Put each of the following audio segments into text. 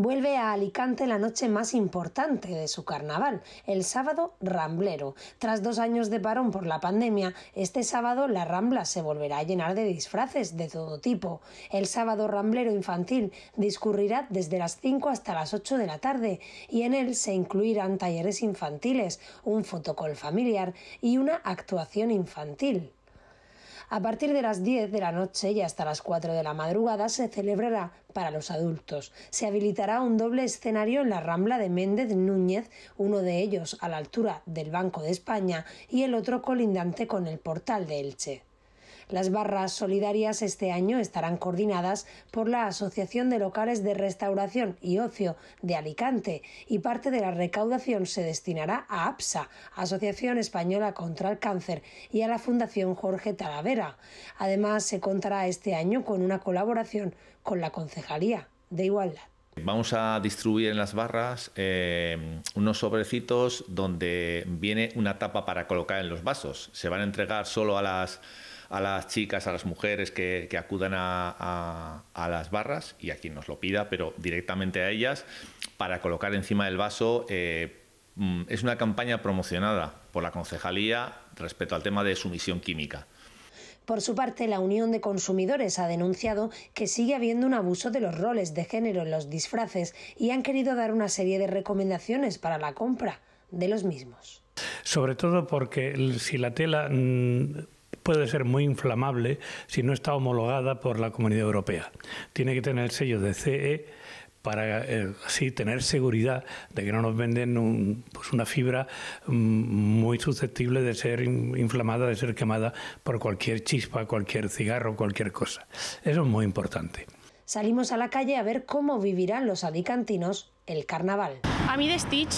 Vuelve a Alicante la noche más importante de su carnaval, el sábado ramblero. Tras dos años de parón por la pandemia, este sábado la Rambla se volverá a llenar de disfraces de todo tipo. El sábado ramblero infantil discurrirá desde las 5 hasta las 8 de la tarde y en él se incluirán talleres infantiles, un fotocol familiar y una actuación infantil. A partir de las 10 de la noche y hasta las 4 de la madrugada se celebrará para los adultos. Se habilitará un doble escenario en la Rambla de Méndez Núñez, uno de ellos a la altura del Banco de España y el otro colindante con el Portal de Elche. Las barras solidarias este año estarán coordinadas por la Asociación de Locales de Restauración y Ocio de Alicante y parte de la recaudación se destinará a APSA, Asociación Española contra el Cáncer, y a la Fundación Jorge Talavera. Además, se contará este año con una colaboración con la Concejalía de Igualdad. Vamos a distribuir en las barras eh, unos sobrecitos donde viene una tapa para colocar en los vasos. Se van a entregar solo a las, chicas, a las mujeres que, acudan a, las barras y a quien nos lo pida, pero directamente a ellas para colocar encima del vaso. Eh, mm, es una campaña promocionada por la concejalía respecto al tema de sumisión química. Por su parte, la Unión de Consumidores ha denunciado que sigue habiendo un abuso de los roles de género en los disfraces y han querido dar una serie de recomendaciones para la compra de los mismos. Sobre todo porque si la tela mm, puede ser muy inflamable si no está homologada por la Comunidad Europea. Tiene que tener el sello de CE para así eh, tener seguridad de que no nos venden pues una fibra mm, muy susceptible de ser inflamada, de ser quemada por cualquier chispa, cualquier cigarro, cualquier cosa. Eso es muy importante. Salimos a la calle a ver cómo vivirán los alicantinos el carnaval. A mí de Stitch.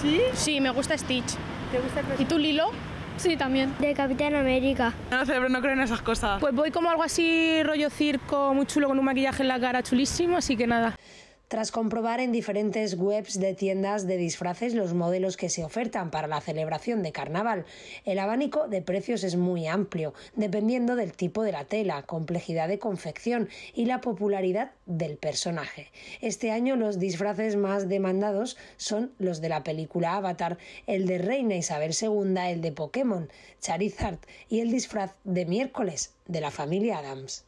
¿Sí? Sí, me gusta Stitch. ¿Y tú, Lilo? Sí, también. De Capitán América. No, no creo en esas cosas. Pues voy como algo así, rollo circo, muy chulo, con un maquillaje en la cara chulísimo, así que nada. Tras comprobar en diferentes webs de tiendas de disfraces los modelos que se ofertan para la celebración de carnaval, el abanico de precios es muy amplio, dependiendo del tipo de la tela, complejidad de confección y la popularidad del personaje. Este año los disfraces más demandados son los de la película Avatar, el de Reina Isabel II, el de Pokémon, Charizard y el disfraz de miércoles de la familia Adams.